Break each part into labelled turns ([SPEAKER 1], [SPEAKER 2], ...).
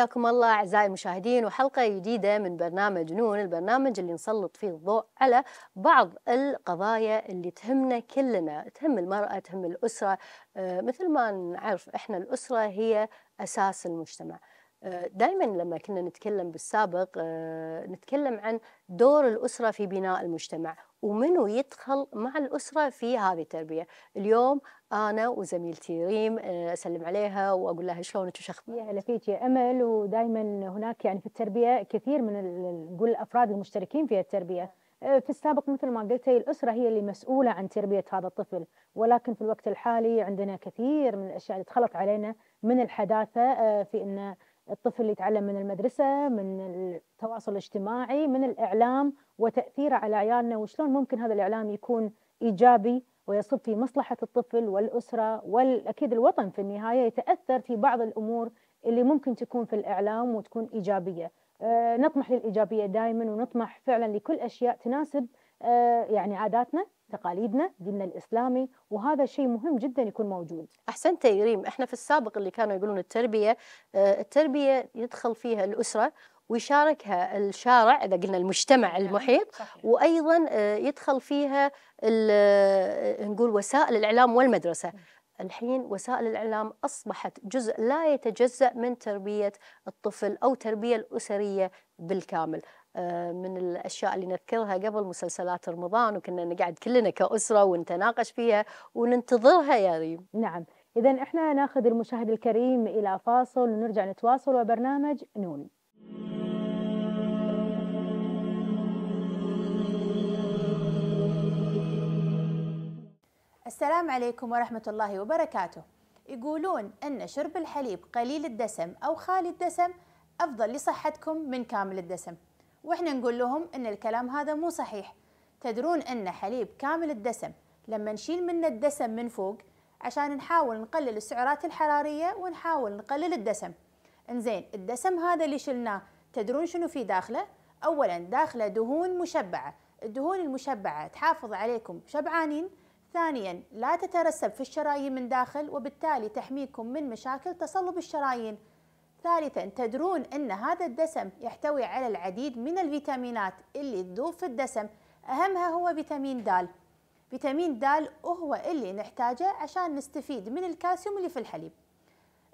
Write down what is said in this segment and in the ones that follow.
[SPEAKER 1] حياكم الله أعزائي المشاهدين وحلقة جديدة من برنامج نون البرنامج اللي نسلط فيه الضوء على بعض القضايا اللي تهمنا كلنا تهم المرأة تهم الأسرة آه، مثل ما نعرف إحنا الأسرة هي أساس المجتمع دائما لما كنا نتكلم بالسابق آه، نتكلم عن دور الأسرة في بناء المجتمع ومنو يدخل مع الأسرة في هذه التربية اليوم أنا وزميلتي ريم آه، أسلم عليها وأقول لها شلونك وش أخبارك هلا فيك يا أمل ودائما هناك يعني
[SPEAKER 2] في التربية كثير من نقول الأفراد المشتركين في التربية آه، في السابق مثل ما قلتي الأسرة هي اللي مسؤولة عن تربية هذا الطفل ولكن في الوقت الحالي عندنا كثير من الأشياء اللي دخلت علينا من الحداثة في انه الطفل يتعلم من المدرسة من التواصل الاجتماعي من الإعلام وتأثيره على عيالنا وشلون ممكن هذا الإعلام يكون إيجابي ويصب في مصلحة الطفل والأسرة والأكيد الوطن في النهاية يتأثر في بعض الأمور اللي ممكن تكون في الإعلام وتكون إيجابية آه، نطمح للإيجابية دائما ونطمح فعلا لكل أشياء تناسب آه، يعني عاداتنا تقاليدنا ديننا الاسلامي وهذا شيء مهم جدا يكون موجود احسنت
[SPEAKER 1] يا ريم احنا في السابق اللي كانوا يقولون التربيه آه، التربيه يدخل فيها الاسره ويشاركها الشارع اذا قلنا المجتمع نعم، المحيط وايضا آه، يدخل فيها آه، نقول وسائل الاعلام والمدرسه نعم. الحين وسائل الإعلام أصبحت جزء لا يتجزأ من تربية الطفل أو تربية الأسرية بالكامل آه، من الاشياء اللي نذكرها قبل مسلسلات رمضان وكنا نقعد كلنا كاسره ونتناقش فيها وننتظرها يا ريم. نعم، اذا احنا ناخذ المشاهد الكريم الى فاصل ونرجع نتواصل وبرنامج نون.
[SPEAKER 3] السلام عليكم ورحمة الله وبركاته يقولون أن شرب الحليب قليل الدسم أو خالي الدسم أفضل لصحتكم من كامل الدسم واحنا نقول لهم ان الكلام هذا مو صحيح تدرون ان حليب كامل الدسم لما نشيل منه الدسم من فوق عشان نحاول نقلل السعرات الحرارية ونحاول نقلل الدسم انزين الدسم هذا اللي شلناه تدرون شنو في داخله اولا داخله دهون مشبعة الدهون المشبعة تحافظ عليكم شبعانين ثانيا لا تترسب في الشرايين من داخل وبالتالي تحميكم من مشاكل تصلب الشرايين ثالثا تدرون أن هذا الدسم يحتوي على العديد من الفيتامينات اللي تذوب في الدسم أهمها هو فيتامين د فيتامين د هو اللي نحتاجه عشان نستفيد من الكالسيوم اللي في الحليب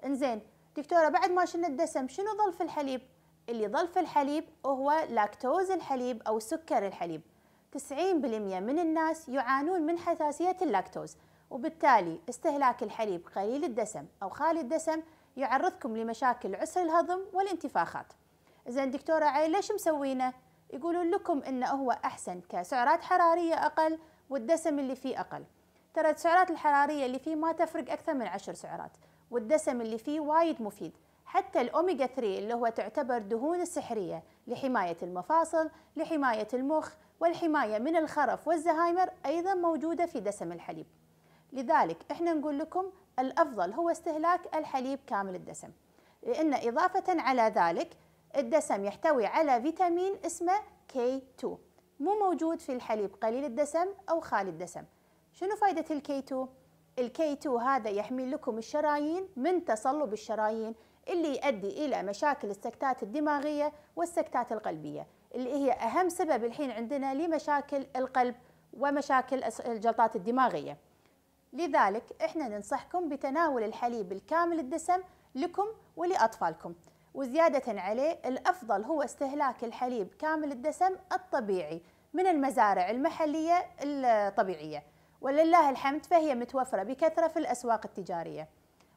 [SPEAKER 3] انزين دكتورة بعد ما شلنا الدسم شنو ظل في الحليب؟ اللي ظل في الحليب هو لاكتوز الحليب أو سكر الحليب 90% من الناس يعانون من حساسية اللاكتوز وبالتالي استهلاك الحليب قليل الدسم أو خالي الدسم يعرضكم لمشاكل عسر الهضم والانتفاخات زين دكتورة عي ليش مسوينه؟ يقولون لكم انه هو احسن كسعرات حرارية اقل والدسم اللي فيه اقل ترى السعرات الحرارية اللي فيه ما تفرق اكثر من عشر سعرات والدسم اللي فيه وايد مفيد حتى الأوميجا 3 اللي هو تعتبر دهون السحرية لحماية المفاصل لحماية المخ والحماية من الخرف والزهايمر أيضا موجودة في دسم الحليب لذلك احنا نقول لكم الأفضل هو استهلاك الحليب كامل الدسم لأن إضافة على ذلك الدسم يحتوي على فيتامين اسمه K2 مو موجود في الحليب قليل الدسم أو خالي الدسم شنو فائدة الكي 2 الكي 2 هذا يحمي لكم الشرايين من تصلب الشرايين اللي يؤدي إلى مشاكل السكتات الدماغية والسكتات القلبية اللي هي أهم سبب الحين عندنا لمشاكل القلب ومشاكل الجلطات الدماغية لذلك احنا ننصحكم بتناول الحليب الكامل الدسم لكم ولأطفالكم وزيادة عليه الأفضل هو استهلاك الحليب كامل الدسم الطبيعي من المزارع المحلية الطبيعية ولله الحمد فهي متوفرة بكثرة في الأسواق التجارية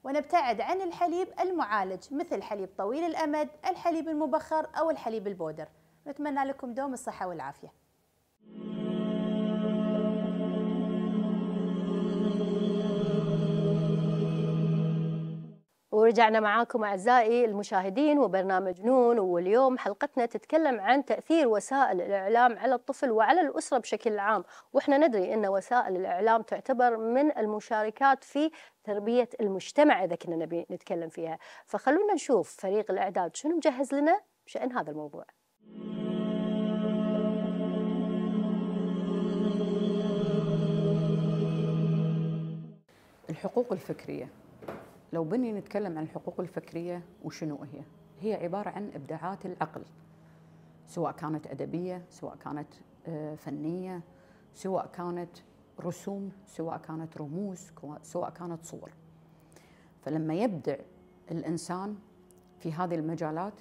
[SPEAKER 3] ونبتعد عن الحليب المعالج مثل حليب طويل الأمد الحليب المبخر أو الحليب البودر نتمنى لكم دوم الصحة والعافية
[SPEAKER 1] ورجعنا معاكم أعزائي المشاهدين وبرنامج نون واليوم حلقتنا تتكلم عن تأثير وسائل الإعلام على الطفل وعلى الأسرة بشكل عام وإحنا ندري أن وسائل الإعلام تعتبر من المشاركات في تربية المجتمع إذا كنا نبي نتكلم فيها فخلونا نشوف فريق الإعداد شنو مجهز لنا بشأن
[SPEAKER 4] هذا الموضوع الحقوق الفكريه لو بني نتكلم عن الحقوق الفكرية وشنو هي هي عبارة عن إبداعات العقل سواء كانت أدبية سواء كانت آه، فنية سواء كانت رسوم سواء كانت رموز سواء كانت صور فلما يبدع الإنسان في هذه المجالات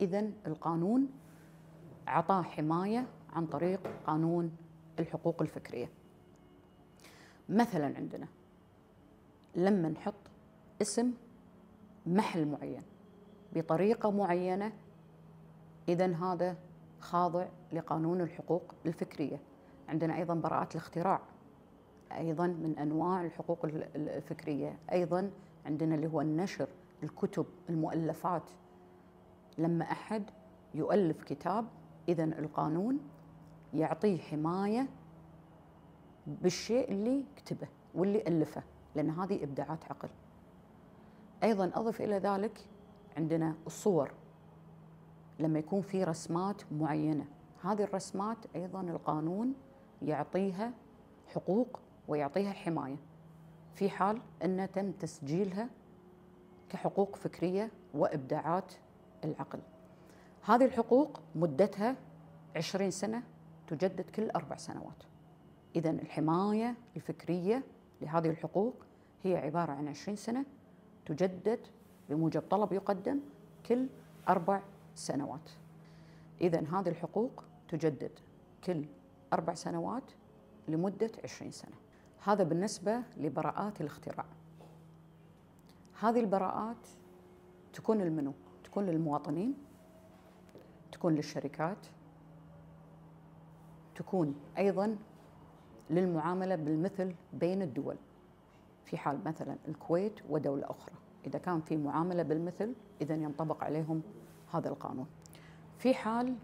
[SPEAKER 4] إذا القانون أعطاه حماية عن طريق قانون الحقوق الفكرية مثلا عندنا لما نحط اسم محل معين بطريقه معينه اذا هذا خاضع لقانون الحقوق الفكريه عندنا ايضا براءات الاختراع ايضا من انواع الحقوق الفكريه ايضا عندنا اللي هو النشر الكتب المؤلفات لما احد يؤلف كتاب اذا القانون يعطيه حمايه بالشيء اللي كتبه واللي الفه لان هذه ابداعات عقل ايضا اضف الى ذلك عندنا الصور لما يكون في رسمات معينه هذه الرسمات ايضا القانون يعطيها حقوق ويعطيها حمايه في حال ان تم تسجيلها كحقوق فكريه وابداعات العقل هذه الحقوق مدتها 20 سنه تجدد كل اربع سنوات اذا الحمايه الفكريه لهذه الحقوق هي عباره عن 20 سنه تجدد بموجب طلب يقدم كل أربع سنوات إذا هذه الحقوق تجدد كل أربع سنوات لمدة 20 سنة هذا بالنسبة لبراءات الاختراع هذه البراءات تكون لمنو؟ تكون للمواطنين تكون للشركات تكون أيضا للمعاملة بالمثل بين الدول في حال مثلا الكويت ودولة أخرى إذا كان في معاملة بالمثل إذا ينطبق عليهم هذا القانون في حال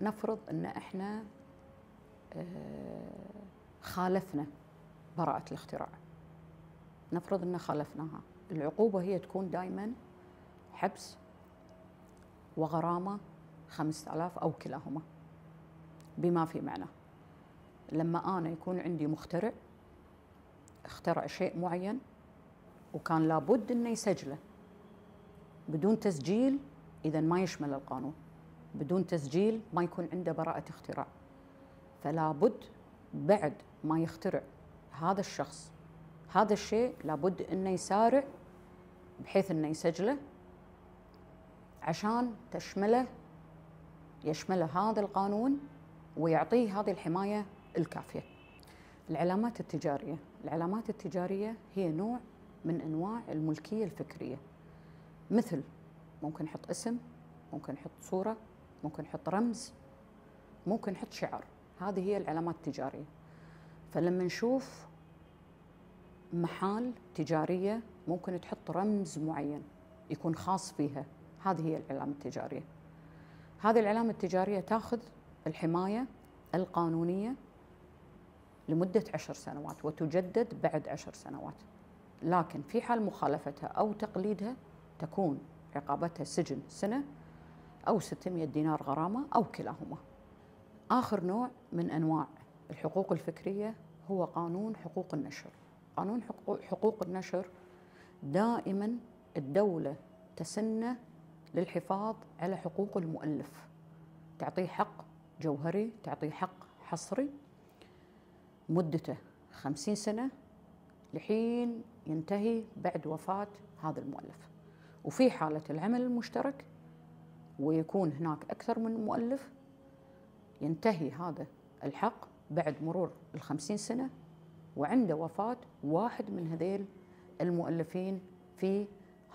[SPEAKER 4] نفرض أن إحنا آه، خالفنا براءة الاختراع نفرض أن خالفناها العقوبة هي تكون دائما حبس وغرامة خمسة آلاف أو كلاهما بما في معنى لما أنا يكون عندي مخترع اخترع شيء معين وكان لابد انه يسجله بدون تسجيل اذا ما يشمل القانون بدون تسجيل ما يكون عنده براءة اختراع فلا بد بعد ما يخترع هذا الشخص هذا الشيء لابد انه يسارع بحيث انه يسجله عشان تشمله يشمله هذا القانون ويعطيه هذه الحماية الكافية العلامات التجارية العلامات التجارية هي نوع من أنواع الملكية الفكرية مثل ممكن نحط اسم ممكن نحط صورة ممكن نحط رمز ممكن نحط شعر هذه هي العلامات التجارية فلما نشوف محال تجارية ممكن تحط رمز معين يكون خاص فيها هذه هي العلامة التجارية هذه العلامة التجارية تاخذ الحماية القانونية لمدة عشر سنوات وتجدد بعد عشر سنوات لكن في حال مخالفتها أو تقليدها تكون عقابتها سجن سنة أو 600 دينار غرامة أو كلاهما آخر نوع من أنواع الحقوق الفكرية هو قانون حقوق النشر قانون حقوق النشر دائما الدولة تسنى للحفاظ على حقوق المؤلف تعطيه حق جوهري تعطيه حق حصري مدته خمسين سنة لحين ينتهي بعد وفاة هذا المؤلف وفي حالة العمل المشترك ويكون هناك أكثر من مؤلف ينتهي هذا الحق بعد مرور الخمسين سنة وعند وفاة واحد من هذيل المؤلفين في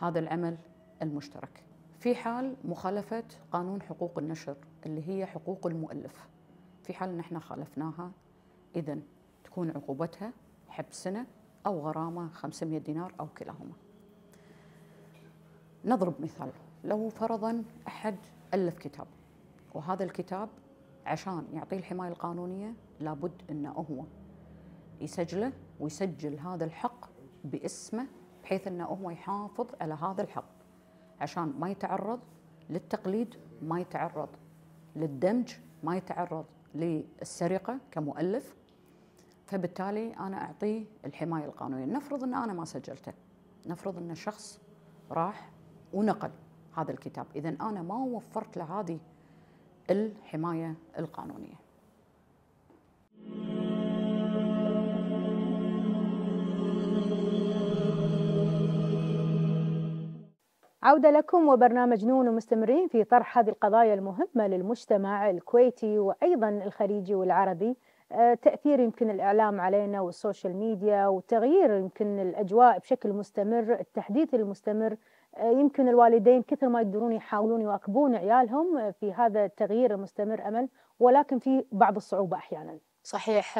[SPEAKER 4] هذا العمل المشترك في حال مخالفة قانون حقوق النشر اللي هي حقوق المؤلف في حال نحن خالفناها إذا تكون عقوبتها حبس سنة أو غرامة 500 دينار أو كلاهما نضرب مثال لو فرضا أحد ألف كتاب وهذا الكتاب عشان يعطيه الحماية القانونية لابد أنه هو يسجله ويسجل هذا الحق باسمه بحيث أنه هو يحافظ على هذا الحق عشان ما يتعرض للتقليد ما يتعرض للدمج ما يتعرض للسرقة كمؤلف فبالتالي انا اعطيه الحمايه القانونيه، نفرض ان انا ما سجلته. نفرض ان شخص راح ونقل هذا الكتاب، اذا انا ما وفرت له هذه الحمايه القانونيه.
[SPEAKER 2] عودة لكم وبرنامج نون ومستمرين في طرح هذه القضايا المهمة للمجتمع الكويتي وأيضا الخليجي والعربي آه، تأثير يمكن الإعلام علينا والسوشيال ميديا وتغيير يمكن الأجواء بشكل مستمر التحديث المستمر آه، يمكن الوالدين كثر ما يقدرون يحاولون يواكبون
[SPEAKER 1] عيالهم آه، في هذا التغيير المستمر أمل ولكن في بعض الصعوبة أحيانا صحيح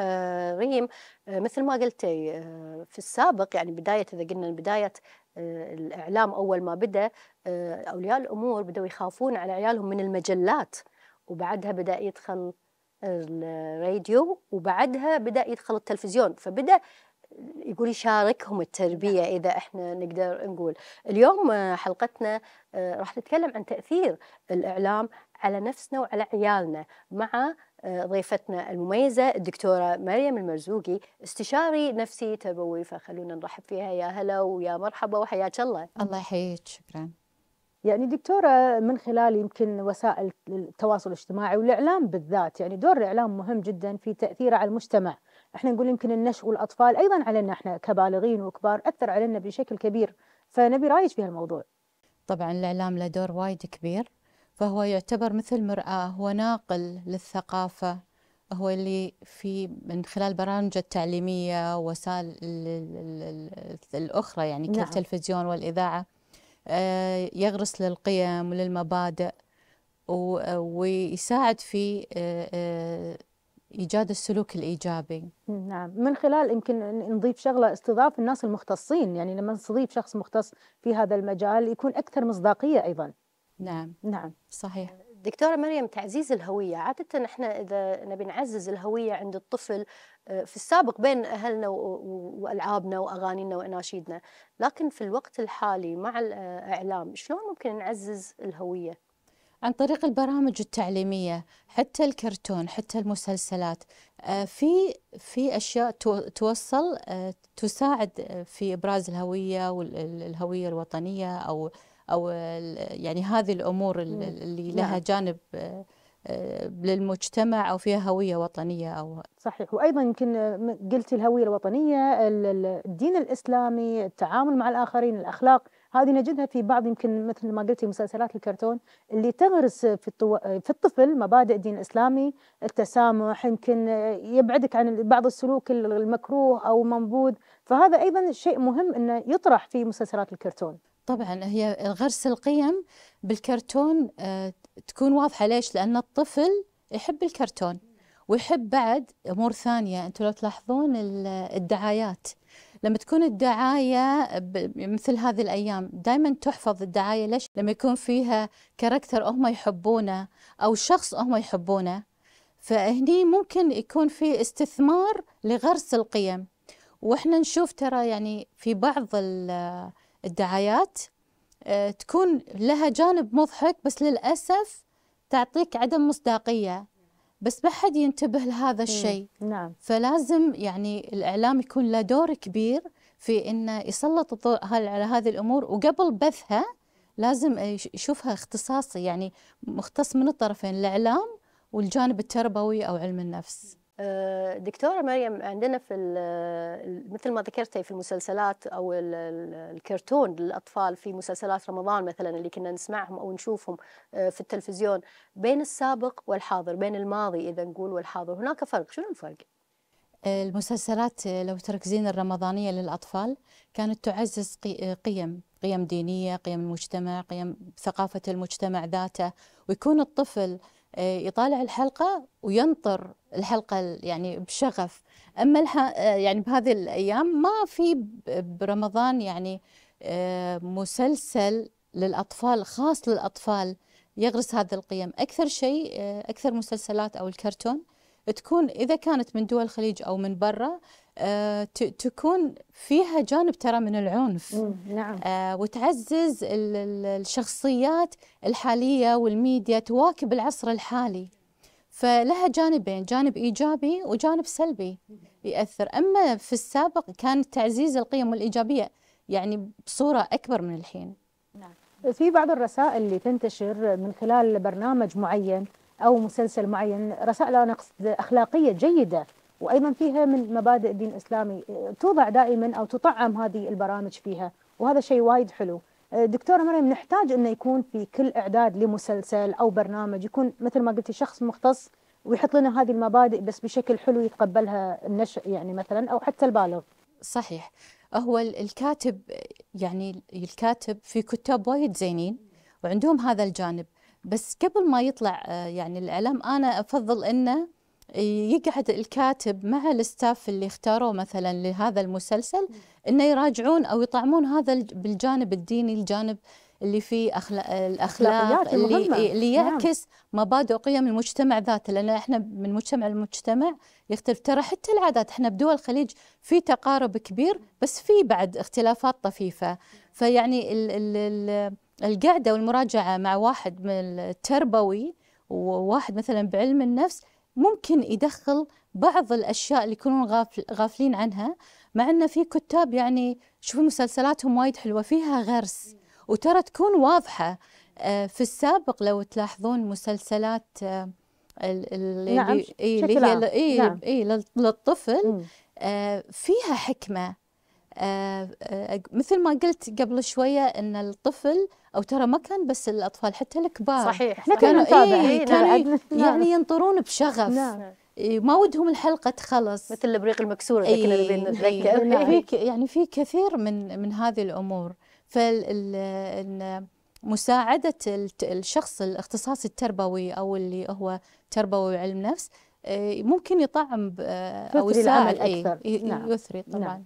[SPEAKER 1] ريم مثل ما قلتي في السابق يعني بداية إذا قلنا بداية الإعلام أول ما بدأ أولياء الأمور بدأوا يخافون على عيالهم من المجلات وبعدها بدأ يدخل الراديو وبعدها بدا يدخل التلفزيون فبدا يقول يشاركهم التربية نعم. إذا إحنا نقدر نقول اليوم آه، حلقتنا آه، راح نتكلم عن تأثير الإعلام على نفسنا وعلى عيالنا مع آه، ضيفتنا المميزة الدكتورة مريم المرزوقي استشاري نفسي تربوي فخلونا نرحب فيها يا هلا ويا مرحبا وحياك الله
[SPEAKER 2] الله يحييك شكرا يعني دكتورة من خلال يمكن وسائل التواصل الاجتماعي والإعلام بالذات يعني دور الإعلام مهم جدا في تأثيره على المجتمع احنا نقول يمكن النشء والأطفال أيضا علينا احنا كبالغين وكبار أثر علينا بشكل كبير فنبي رايك في هالموضوع طبعا الإعلام له دور وايد كبير
[SPEAKER 5] فهو يعتبر مثل مرآة هو ناقل للثقافة هو اللي في من خلال برامج التعليمية وسائل الأخرى يعني نعم. كالتلفزيون والإذاعة آه، يغرس للقيم وللمبادئ ويساعد في آه، آه، ايجاد السلوك الايجابي.
[SPEAKER 2] نعم، من خلال يمكن نضيف شغله استضاف الناس المختصين، يعني لما نستضيف شخص مختص في هذا المجال يكون اكثر مصداقيه ايضا. نعم. نعم.
[SPEAKER 1] صحيح. دكتوره مريم تعزيز الهويه، عاده احنا اذا نبي نعزز الهويه عند الطفل في السابق بين أهلنا وألعابنا وأغانينا وأناشيدنا لكن في الوقت الحالي مع الإعلام شلون ممكن نعزز الهوية؟
[SPEAKER 5] عن طريق البرامج التعليمية حتى الكرتون حتى المسلسلات آه، في في أشياء توصل آه، تساعد آه، في إبراز الهوية والهوية الوطنية أو أو يعني هذه الأمور اللي نعم. لها جانب للمجتمع او فيها هويه وطنيه او
[SPEAKER 2] صحيح وايضا يمكن آه، قلت الهويه الوطنيه الدين الاسلامي التعامل مع الاخرين الاخلاق هذه نجدها في بعض يمكن مثل ما قلتي مسلسلات الكرتون اللي تغرس في, الطو... في الطفل مبادئ الدين الاسلامي التسامح يمكن آه، يبعدك عن بعض السلوك المكروه او منبوذ فهذا ايضا شيء مهم انه يطرح في مسلسلات الكرتون طبعا هي غرس القيم بالكرتون آه،
[SPEAKER 5] تكون واضحه ليش؟ لان الطفل يحب الكرتون ويحب بعد امور ثانيه انتم لو تلاحظون الدعايات لما تكون الدعايه مثل هذه الايام دائما تحفظ الدعايه ليش؟ لما يكون فيها كاركتر هم يحبونه او شخص هم يحبونه فهني ممكن يكون في استثمار لغرس القيم واحنا نشوف ترى يعني في بعض الدعايات آه، تكون لها جانب مضحك بس للأسف تعطيك عدم مصداقية بس ما حد ينتبه لهذا الشيء نعم. فلازم يعني الإعلام يكون له دور كبير في أنه يسلط الضوء على هذه الأمور وقبل بثها لازم يشوفها اختصاصي يعني مختص من الطرفين الإعلام والجانب التربوي أو علم النفس
[SPEAKER 1] آه، دكتورة مريم عندنا في مثل ما ذكرتي في المسلسلات أو الكرتون للأطفال في مسلسلات رمضان مثلا اللي كنا نسمعهم أو نشوفهم آه، في التلفزيون بين السابق والحاضر بين الماضي إذا نقول والحاضر هناك فرق شنو الفرق؟
[SPEAKER 5] المسلسلات آه، لو تركزين الرمضانية للأطفال كانت تعزز قيم قيم دينية قيم المجتمع قيم ثقافة المجتمع ذاته ويكون الطفل آه، يطالع الحلقة وينطر الحلقة يعني بشغف أما آه، يعني بهذه الأيام ما في برمضان يعني آه، مسلسل للأطفال خاص للأطفال يغرس هذه القيم أكثر شيء أكثر مسلسلات أو الكرتون تكون إذا كانت من دول الخليج أو من برا آه، تكون فيها جانب ترى من العنف نعم. آه، وتعزز الشخصيات الحالية والميديا تواكب العصر الحالي فلها جانبين جانب إيجابي وجانب سلبي يأثر أما في السابق كان تعزيز القيم الإيجابية يعني بصورة أكبر من الحين
[SPEAKER 2] نعم. في بعض الرسائل اللي تنتشر من خلال برنامج معين أو مسلسل معين رسائل أنا أخلاقية جيدة وايضا فيها من مبادئ الدين الاسلامي توضع دائما او تطعم هذه البرامج فيها وهذا شيء وايد حلو دكتورة مريم نحتاج انه يكون في كل اعداد لمسلسل او برنامج يكون مثل ما قلتي شخص مختص ويحط لنا هذه المبادئ بس بشكل حلو يتقبلها النشء يعني مثلا او حتى البالغ. صحيح هو الكاتب
[SPEAKER 5] يعني الكاتب في كتاب وايد زينين وعندهم هذا الجانب بس قبل ما يطلع آه، يعني الاعلام انا افضل انه يقعد الكاتب مع الاستاف اللي اختاروه مثلا لهذا المسلسل انه يراجعون او يطعمون هذا بالجانب الديني الجانب اللي فيه أخلا... الاخلاق اللي, إيه، اللي نعم. يعكس نعم. مبادئ وقيم المجتمع ذاته لان احنا من مجتمع لمجتمع يختلف ترى حتى العادات احنا بدول الخليج في تقارب كبير بس في بعد اختلافات طفيفه فيعني ال ال ال القعده والمراجعه مع واحد من التربوي وواحد مثلا بعلم النفس ممكن يدخل بعض الأشياء اللي يكونون غافلين عنها مع أن في كتاب يعني شوفوا مسلسلاتهم وايد حلوة فيها غرس وترى تكون واضحة آه، في السابق لو تلاحظون مسلسلات آه، اللي نعم. اللي إيه، هي إيه نعم. إيه للطفل آه، فيها حكمة آه، آه، مثل ما قلت قبل شويه ان الطفل او ترى ما كان بس الاطفال حتى الكبار صحيح احنا كنا نتابع إيه،, إيه كانوا نعم. نعم. يعني ينطرون بشغف نعم. إيه، ما ودهم الحلقه
[SPEAKER 1] تخلص مثل الابريق المكسور اللي إيه، كنا نبي نتذكر نعم.
[SPEAKER 5] يعني في كثير من من هذه الامور ف مساعدة الشخص الاختصاصي التربوي أو اللي هو تربوي وعلم نفس ممكن يطعم أو يساعد أكثر. نعم. يثري طبعا نعم.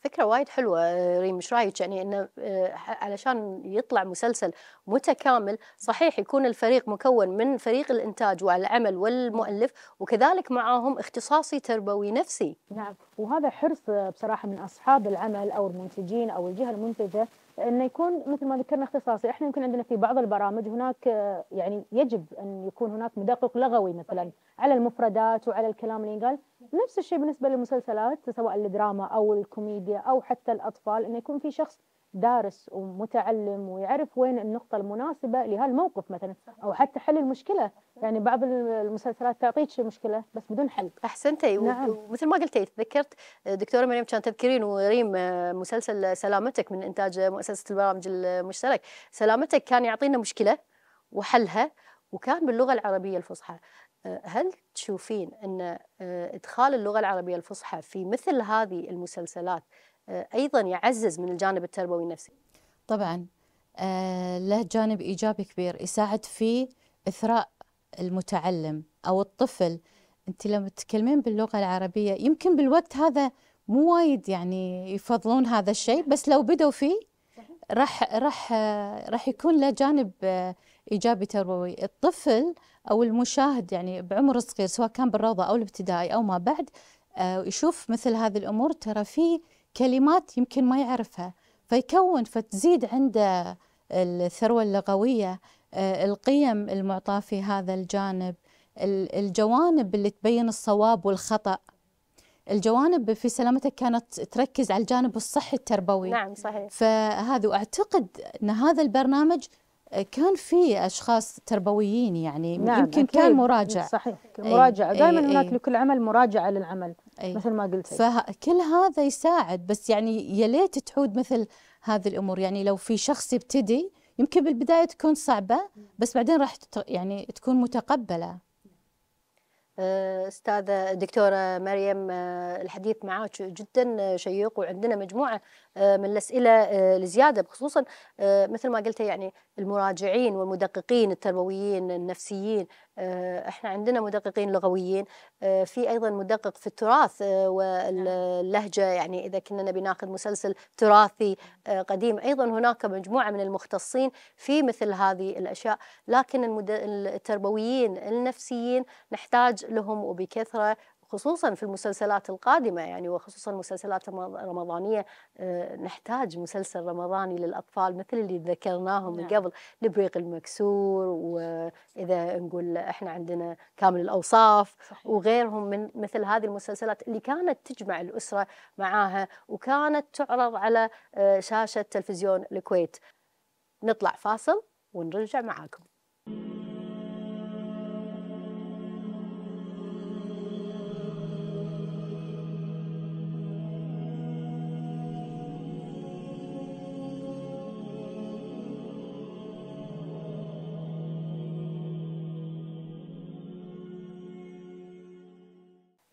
[SPEAKER 1] فكرة وايد حلوة آه، ريم مش رأيك يعني إنه آه، علشان يطلع مسلسل متكامل صحيح يكون الفريق مكون من فريق الإنتاج والعمل والمؤلف وكذلك معاهم اختصاصي تربوي نفسي نعم وهذا حرص آه، بصراحة من أصحاب العمل أو المنتجين أو الجهة
[SPEAKER 2] المنتجة انه يكون مثل ما ذكرنا اختصاصي احنا يمكن عندنا في بعض البرامج هناك آه، يعني يجب ان يكون هناك مدقق لغوي مثلا على المفردات وعلى الكلام اللي ينقال نفس الشيء بالنسبه للمسلسلات سواء الدراما او الكوميديا او حتى الاطفال انه يكون في شخص دارس ومتعلم ويعرف وين النقطة المناسبة لهالموقف مثلا أو حتى
[SPEAKER 1] حل المشكلة يعني بعض المسلسلات تعطيك مشكلة بس بدون حل أحسنتي نعم. ومثل ما قلتي تذكرت دكتورة مريم كانت تذكرين وريم آه، مسلسل سلامتك من إنتاج مؤسسة البرامج المشترك سلامتك كان يعطينا مشكلة وحلها وكان باللغة العربية الفصحى آه، هل تشوفين أن آه، إدخال اللغة العربية الفصحى في مثل هذه المسلسلات آه، ايضا يعزز من الجانب التربوي النفسي
[SPEAKER 5] طبعا آه، له جانب ايجابي كبير يساعد في اثراء المتعلم او الطفل انت لما تتكلمين باللغه العربيه يمكن بالوقت هذا مو وايد يعني يفضلون هذا الشيء بس لو بدوا فيه راح راح راح يكون له جانب آه، ايجابي تربوي الطفل او المشاهد يعني بعمر صغير سواء كان بالروضه او الابتدائي او ما بعد يشوف مثل هذه الامور ترى في كلمات يمكن ما يعرفها فيكون فتزيد عنده الثروة اللغوية آه، القيم المعطاة في هذا الجانب الجوانب اللي تبين الصواب والخطأ الجوانب في سلامتك كانت تركز على الجانب الصحي التربوي نعم صحيح فهذا واعتقد ان هذا البرنامج آه، كان في اشخاص تربويين يعني نعم يمكن كان مراجع صحيح مراجعه دائما هناك لكل عمل مراجعه للعمل أي. مثل ما قلت فكل هذا يساعد بس يعني يا ليت تعود مثل هذه الامور يعني لو في شخص يبتدي يمكن بالبدايه تكون صعبه بس بعدين راح يعني تكون متقبله
[SPEAKER 1] آه، استاذه دكتوره مريم آه، الحديث معك جدا شيق وعندنا مجموعه آه، من الاسئله الزيادة آه، خصوصا آه، مثل ما قلت يعني المراجعين والمدققين التربويين النفسيين احنا عندنا مدققين لغويين في ايضا مدقق في التراث نعم. واللهجه يعني اذا كنا نبي ناخذ مسلسل تراثي نعم. قديم ايضا هناك مجموعه من المختصين في مثل هذه الاشياء لكن التربويين النفسيين نحتاج لهم وبكثره خصوصا في المسلسلات القادمة يعني وخصوصا مسلسلات رمضانية آه، نحتاج مسلسل رمضاني للأطفال مثل اللي ذكرناهم من نعم. قبل لبريق المكسور وإذا نقول إحنا عندنا كامل الأوصاف وغيرهم من مثل هذه المسلسلات اللي كانت تجمع الأسرة معاها وكانت تعرض على آه، شاشة تلفزيون الكويت نطلع فاصل ونرجع معاكم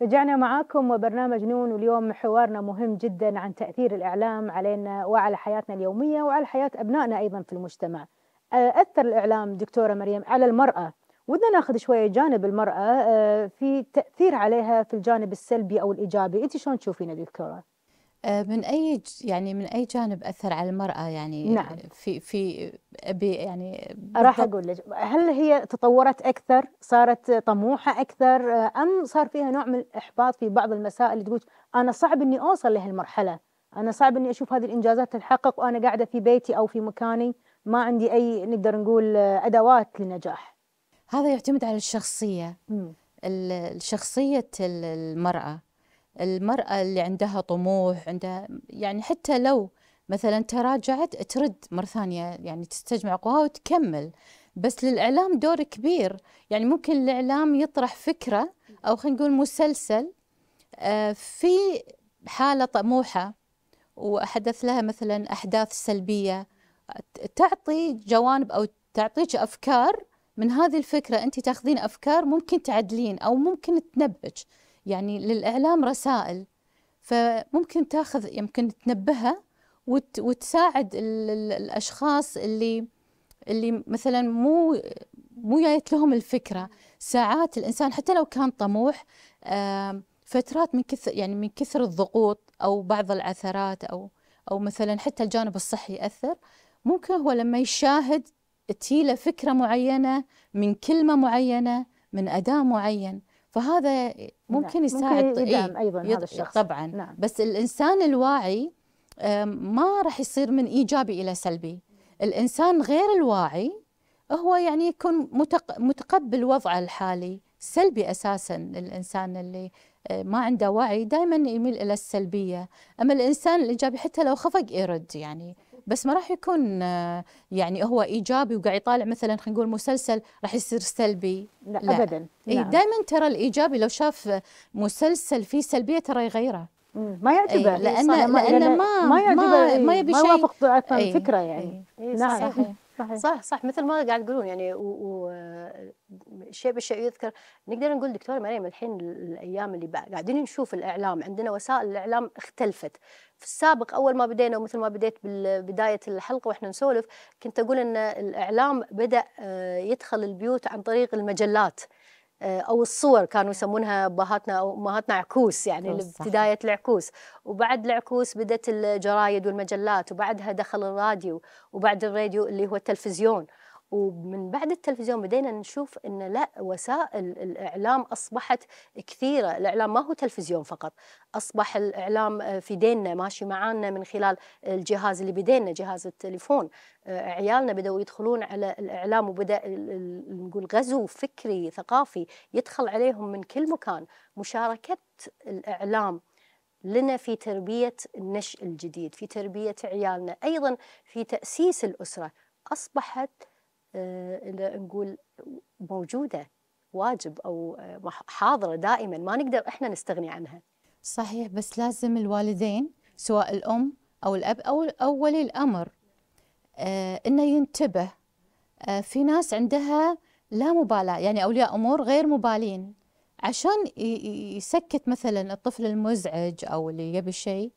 [SPEAKER 2] رجعنا معاكم وبرنامج نون واليوم حوارنا مهم جدا عن تأثير الإعلام علينا وعلى حياتنا اليومية وعلى حياة أبنائنا أيضا في المجتمع آه، أثر الإعلام دكتورة مريم على المرأة ودنا ناخذ شوية جانب المرأة آه، في تأثير عليها في الجانب السلبي أو الإيجابي أنت شلون تشوفينه دكتورة؟ آه، من اي يعني من اي جانب اثر على المراه يعني نعم. في في أبي يعني راح اقول لك هل هي تطورت اكثر صارت طموحه اكثر ام صار فيها نوع من الاحباط في بعض المسائل اللي تقول انا صعب اني اوصل لهالمرحله انا صعب اني اشوف هذه الانجازات تتحقق وانا قاعده في بيتي او في مكاني ما عندي اي نقدر نقول ادوات للنجاح هذا يعتمد على الشخصيه م. الشخصيه المراه
[SPEAKER 5] المرأة اللي عندها طموح عندها يعني حتى لو مثلا تراجعت ترد مرة ثانية يعني تستجمع قواها وتكمل بس للإعلام دور كبير يعني ممكن الإعلام يطرح فكرة أو خلينا نقول مسلسل آه، في حالة طموحة وأحدث لها مثلا أحداث سلبية تعطي جوانب أو تعطيك أفكار من هذه الفكرة أنت تاخذين أفكار ممكن تعدلين أو ممكن تنبج يعني للإعلام رسائل فممكن تاخذ يمكن تنبهها وت وتساعد الأشخاص اللي اللي مثلا مو مو جايت لهم الفكرة ساعات الإنسان حتى لو كان طموح فترات من كثر يعني من كثر الضغوط أو بعض العثرات أو أو مثلا حتى الجانب الصحي يأثر ممكن هو لما يشاهد تجيله فكرة معينة من كلمة معينة من أداة معين فهذا ممكن نعم، يساعد ممكن يدعم طيب، ايضا يد... هذا الشخص طبعا نعم. بس الانسان الواعي ما راح يصير من ايجابي الى سلبي الانسان غير الواعي هو يعني يكون متق... متقبل وضعه الحالي سلبي اساسا الانسان اللي آه، ما عنده وعي دائما يميل الى السلبيه اما الانسان الايجابي حتى لو خفق يرد يعني بس ما راح يكون آه، يعني هو ايجابي وقاعد يطالع مثلا خلينا نقول مسلسل راح يصير سلبي لا, لا. ابدا اي نعم. دائما ترى الايجابي لو شاف مسلسل فيه سلبيه
[SPEAKER 2] ترى يغيره ما يعجبه إيه لأن, لأن, لأن يعني ما ما ما, إيه ما يبي شيء ما يوافق إيه الفكره إيه، يعني
[SPEAKER 1] إيه نعم صحيح. صحيح. صح صح مثل ما قاعد تقولون يعني وشيء بالشيء يذكر نقدر نقول دكتور مريم الحين الايام اللي قاعدين نشوف الاعلام عندنا وسائل الاعلام اختلفت في السابق اول ما بدينا ومثل ما بديت بدايه الحلقه واحنا نسولف كنت اقول ان الاعلام بدا آه، يدخل البيوت عن طريق المجلات آه، او الصور كانوا يسمونها ابهاتنا او امهاتنا عكوس يعني بدايه العكوس وبعد العكوس بدات الجرايد والمجلات وبعدها دخل الراديو وبعد الراديو اللي هو التلفزيون ومن بعد التلفزيون بدينا نشوف ان لا وسائل الاعلام اصبحت كثيره الاعلام ما هو تلفزيون فقط اصبح الاعلام آه، في ديننا ماشي معانا من خلال الجهاز اللي بديننا جهاز التليفون آه، عيالنا بدأوا يدخلون على الإعلام وبدأ نقول غزو فكري ثقافي يدخل عليهم من كل مكان مشاركة الإعلام لنا في تربية النشء الجديد في تربية عيالنا أيضا في تأسيس الأسرة أصبحت آه، نقول موجوده واجب او آه، حاضره دائما ما نقدر احنا نستغني عنها.
[SPEAKER 5] صحيح بس لازم الوالدين سواء الام او الاب او او ولي الامر آه، انه ينتبه في ناس عندها لا مبالاه يعني اولياء امور غير مبالين عشان يسكت مثلا الطفل المزعج او اللي يبي شيء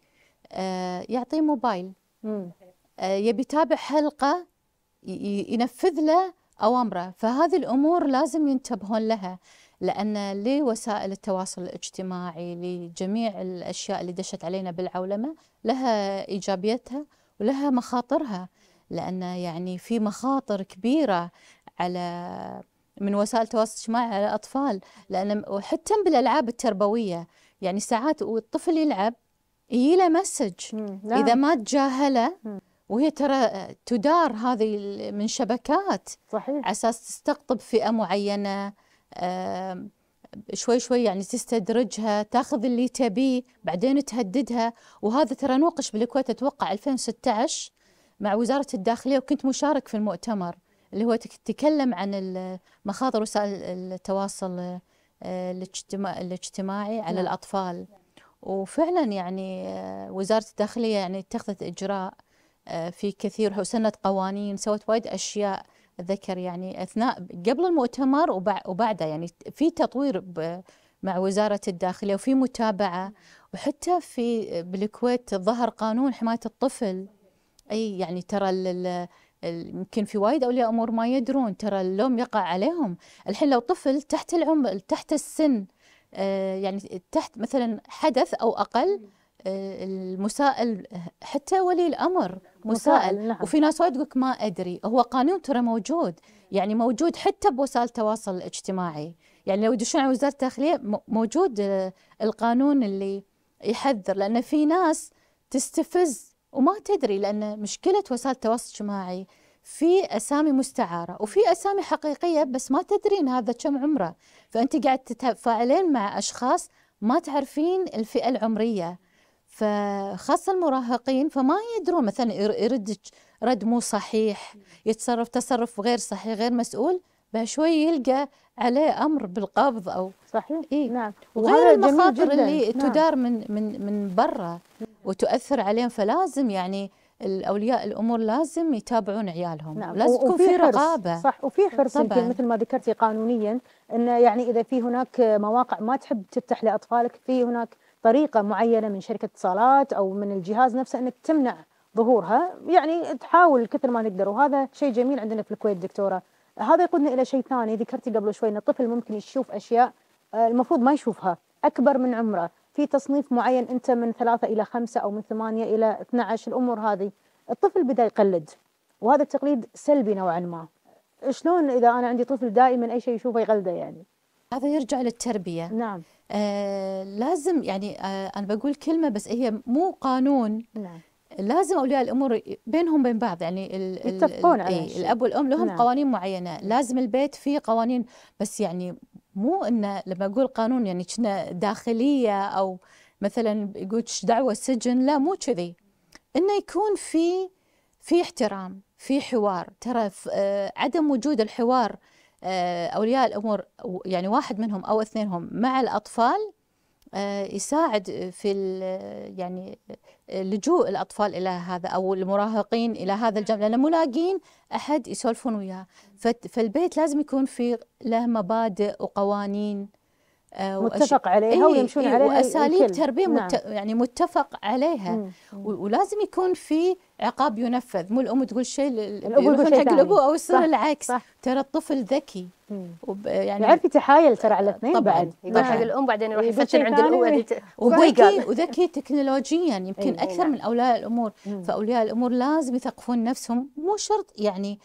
[SPEAKER 5] يعطيه موبايل يبي يتابع حلقه ينفذ له أوامره فهذه الأمور لازم ينتبهون لها لأن لوسائل التواصل الاجتماعي لجميع الأشياء اللي دشت علينا بالعولمة لها إيجابيتها ولها مخاطرها لأن يعني في مخاطر كبيرة على من وسائل التواصل الاجتماعي على الأطفال لأن وحتى بالألعاب التربوية يعني ساعات والطفل يلعب يجي له مسج إذا نعم. ما تجاهله وهي ترى تدار هذه من شبكات صحيح على اساس تستقطب فئه معينه آه، شوي شوي يعني تستدرجها تاخذ اللي تبيه بعدين تهددها وهذا ترى نوقش بالكويت اتوقع 2016 مع وزاره الداخليه وكنت مشارك في المؤتمر اللي هو تكلم عن مخاطر وسائل التواصل آه، الاجتماعي على نعم. الاطفال وفعلا يعني آه، وزاره الداخليه يعني اتخذت اجراء في كثير سنت قوانين سوت وايد اشياء اتذكر يعني اثناء قبل المؤتمر وبعده يعني في تطوير مع وزاره الداخليه وفي متابعه وحتى في بالكويت ظهر قانون حمايه الطفل اي يعني ترى يمكن في وايد اولياء امور ما يدرون ترى اللوم يقع عليهم الحين لو طفل تحت العمر تحت السن آه، يعني تحت مثلا حدث او اقل المسائل حتى ولي الامر مسائل نعم. وفي ناس وايد تقولك ما ادري هو قانون ترى موجود يعني موجود حتى بوسائل التواصل الاجتماعي يعني لو يدشون على وزاره الداخليه موجود آه، القانون اللي يحذر لان في ناس تستفز وما تدري لان مشكله وسائل التواصل الاجتماعي في اسامي مستعاره وفي اسامي حقيقيه بس ما تدرين هذا كم عمره فانت قاعد تتفاعلين مع اشخاص ما تعرفين الفئه العمريه فخاصة المراهقين فما يدرون مثلا يرد رد مو صحيح يتصرف تصرف غير صحيح غير مسؤول بعد شوي يلقى عليه امر بالقبض او صحيح إيه؟ نعم وغير المخاطر اللي نعم. تدار من من من برا وتؤثر عليهم فلازم يعني الاولياء الامور لازم يتابعون عيالهم
[SPEAKER 2] نعم. لازم تكون في رقابه صح
[SPEAKER 5] وفي حرص يمكن مثل
[SPEAKER 2] ما ذكرتي قانونيا انه يعني اذا في هناك مواقع ما تحب تفتح لاطفالك في هناك طريقة معينة من شركة اتصالات أو من الجهاز نفسه أنك تمنع ظهورها يعني تحاول كثر ما نقدر وهذا شيء جميل عندنا في الكويت دكتورة هذا يقودنا إلى شيء ثاني ذكرتي قبل شوي أن الطفل ممكن يشوف أشياء آه، المفروض ما يشوفها أكبر من عمره في تصنيف معين أنت من ثلاثة إلى خمسة أو من ثمانية إلى 12 الأمور هذه الطفل بدأ يقلد وهذا التقليد سلبي نوعا ما شلون إذا أنا عندي طفل دائما أي شيء يشوفه يقلده يعني هذا يرجع للتربية نعم آه، لازم يعني
[SPEAKER 5] آه انا بقول كلمه بس هي مو قانون نعم. لازم اولياء الامور بينهم بين بعض يعني يتفقون على إيه الاب والام لهم نعم. قوانين معينه نعم. لازم البيت فيه قوانين بس يعني مو انه لما اقول قانون يعني كنا داخليه او مثلا يقول دعوه سجن لا مو كذي انه يكون في في احترام في حوار ترى آه، عدم وجود الحوار آه، اولياء الامور يعني واحد منهم او اثنينهم مع الاطفال آه، يساعد في يعني آه، لجوء الاطفال الى هذا او المراهقين الى هذا الجانب لان مو احد يسولفون وياه فالبيت لازم يكون في له مبادئ وقوانين آه، متفق عليها إيه، ويمشون إيه، عليها واساليب تربيه نعم. مت... يعني متفق عليها مم. ولازم يكون في عقاب ينفذ مو الام تقول شيء يروحون حق الابو او يصير العكس صح. ترى الطفل ذكي
[SPEAKER 2] وب... يعني يعرف يتحايل ترى على الاثنين طبعا بعد
[SPEAKER 1] يقول حق نعم. الام بعدين يروح يفتن عند الام
[SPEAKER 5] وذكي وذكي تكنولوجيا يمكن إيه، اكثر نعم. من اولياء الامور مم. فاولياء الامور لازم يثقفون نفسهم مو شرط يعني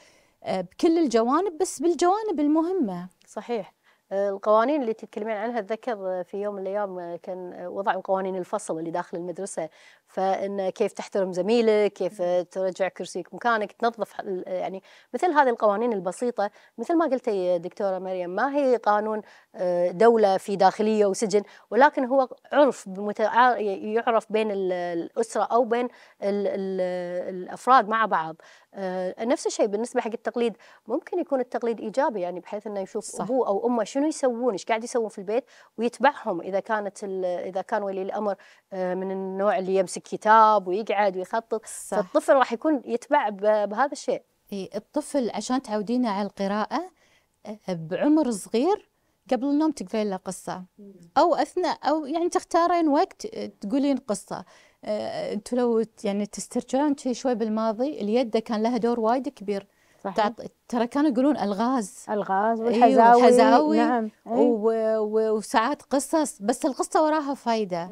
[SPEAKER 5] آه، بكل الجوانب بس بالجوانب المهمه
[SPEAKER 1] صحيح القوانين اللي تتكلمين عنها اتذكر في يوم من الايام كان وضعوا قوانين الفصل اللي داخل المدرسه فان كيف تحترم زميلك، كيف ترجع كرسيك مكانك، تنظف يعني مثل هذه القوانين البسيطه مثل ما قلتي دكتوره مريم ما هي قانون آه، دوله في داخليه وسجن ولكن هو عرف يعرف بين الاسره او بين الافراد مع بعض. آه، نفس الشيء بالنسبه حق التقليد ممكن يكون التقليد ايجابي يعني بحيث انه يشوف صح. ابوه او امه شنو كانوا يسوون ايش قاعد يسوون في البيت ويتبعهم اذا كانت اذا كان ولي الامر آه، من النوع اللي يمسك كتاب ويقعد ويخطط صح. فالطفل راح يكون يتبع بهذا الشيء الطفل عشان تعودينه على القراءه آه، بعمر
[SPEAKER 5] صغير قبل النوم تقرين له قصه او اثناء او يعني تختارين وقت آه، تقولين قصه انتوا لو يعني تسترجعون شوي بالماضي اليد كان لها دور وايد كبير صحيح. ترى كانوا يقولون الغاز الغاز إيوه، والحزاوي, والحزاوي نعم إيه. و... و... وساعات قصص بس القصه وراها فايده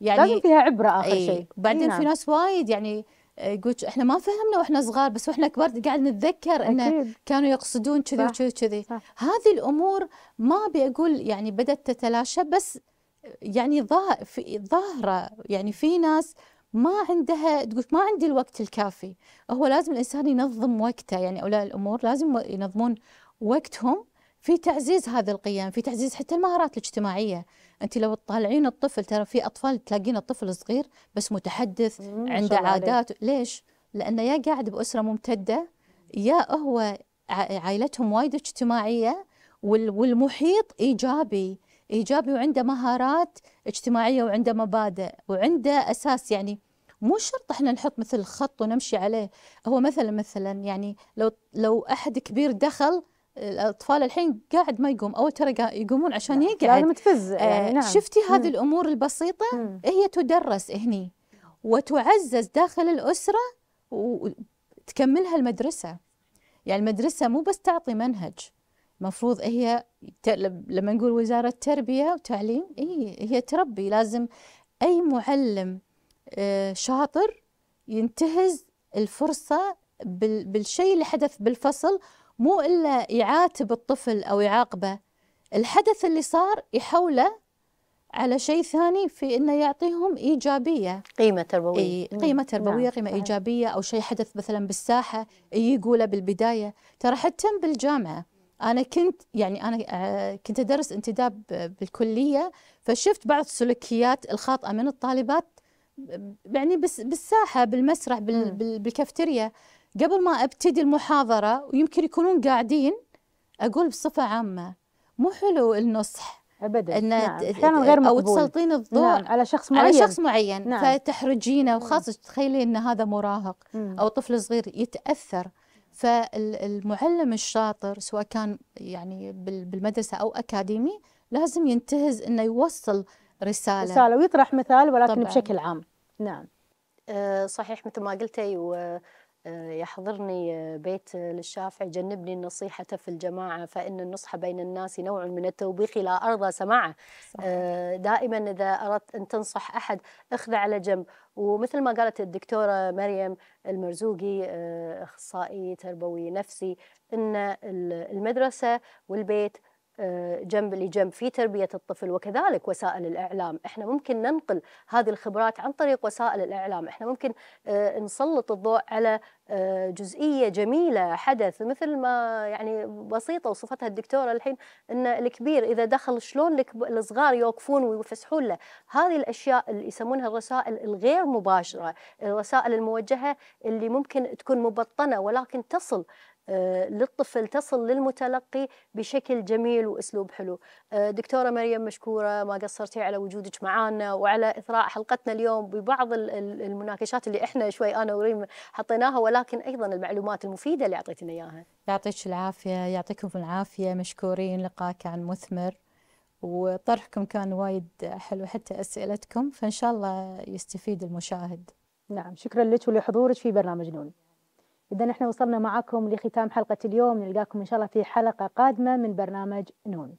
[SPEAKER 5] يعني لازم فيها
[SPEAKER 2] عبره اخر إيه. شيء وبعدين نعم. في ناس
[SPEAKER 5] وايد يعني آه، يقول احنا ما فهمنا واحنا صغار بس واحنا كبار قاعد نتذكر انه كانوا يقصدون كذي وكذي وكذي هذه الامور ما ابي اقول يعني بدات تتلاشى بس يعني ظاهره يعني في ناس ما عندها تقول ما عندي الوقت الكافي هو لازم الانسان ينظم وقته يعني اولياء الامور لازم ينظمون وقتهم في تعزيز هذه القيم في تعزيز حتى المهارات الاجتماعيه انت لو تطالعين الطفل ترى في اطفال تلاقين الطفل صغير بس متحدث عنده عادات عليك. ليش لانه يا قاعد باسره ممتده يا هو عائلتهم وايد اجتماعيه والمحيط ايجابي ايجابي وعنده مهارات اجتماعيه وعنده مبادئ وعنده اساس يعني مو شرط احنا نحط مثل خط ونمشي عليه هو مثلا مثلا يعني لو لو احد كبير دخل الاطفال الحين قاعد ما يقوم او ترى يقومون عشان يقعد يعني متفز آه، يعني نعم. شفتي هذه الامور البسيطه مم. هي تدرس هني وتعزز داخل الاسره وتكملها المدرسه يعني المدرسه مو بس تعطي منهج مفروض هي لما نقول وزارة تربية وتعليم إيه هي تربي لازم أي معلم آه، شاطر ينتهز الفرصة بالشيء اللي حدث بالفصل مو إلا يعاتب الطفل أو يعاقبه الحدث اللي صار يحوله على شيء ثاني في انه يعطيهم ايجابيه
[SPEAKER 1] قيمه تربويه إي
[SPEAKER 5] قيمه تربويه نعم. قيمه ايجابيه او شيء حدث مثلا بالساحه يقوله بالبدايه ترى حتى بالجامعه انا كنت يعني انا آه، كنت ادرس انتداب بالكليه فشفت بعض السلوكيات الخاطئه من الطالبات يعني بس بالساحه بالمسرح بالكافتيريا قبل ما ابتدي المحاضره ويمكن يكونون قاعدين اقول بصفه عامه مو حلو النصح ابدا ان نعم. غير مقبول او تسلطين الضوء نعم. على شخص معين على شخص معين نعم. فتحرجينه وخاصه تخيلي ان هذا مراهق مم. او طفل صغير يتاثر فالمعلم الشاطر سواء كان يعني بالمدرسة أو أكاديمي لازم ينتهز أنه يوصل رسالة رسالة ويطرح مثال
[SPEAKER 2] ولكن طبعاً. بشكل عام نعم
[SPEAKER 1] آه، صحيح مثل ما قلتي يحضرني بيت للشافعي جنبني النصيحة في الجماعة فإن النصح بين الناس نوع من التوبيخ لا أرضى سماعه آه، دائما إذا أردت أن تنصح أحد أخذ على جنب ومثل ما قالت الدكتورة مريم المرزوقي آه، أخصائي تربوي نفسي أن المدرسة والبيت آه، جنب لجنب في تربية الطفل وكذلك وسائل الإعلام احنا ممكن ننقل هذه الخبرات عن طريق وسائل الإعلام احنا ممكن آه، نسلط الضوء على آه، جزئية جميلة حدث مثل ما يعني بسيطة وصفتها الدكتورة الحين أن الكبير إذا دخل شلون الصغار يوقفون ويفسحون له هذه الأشياء اللي يسمونها الرسائل الغير مباشرة الرسائل الموجهة اللي ممكن تكون مبطنة ولكن تصل آه، للطفل تصل للمتلقي بشكل جميل واسلوب حلو. آه، دكتوره مريم مشكوره ما قصرتي على وجودك معنا وعلى اثراء حلقتنا اليوم ببعض المناقشات اللي احنا شوي انا وريم حطيناها ولكن ايضا المعلومات المفيده اللي اعطيتنا اياها.
[SPEAKER 5] يعطيك العافيه، يعطيكم العافيه، مشكورين لقاء كان مثمر. وطرحكم كان وايد حلو حتى اسئلتكم فان شاء
[SPEAKER 2] الله يستفيد المشاهد. نعم شكرا لك ولحضورك في برنامج نون. إذا احنا وصلنا معكم لختام حلقة اليوم نلقاكم إن شاء الله في حلقة قادمة من برنامج نون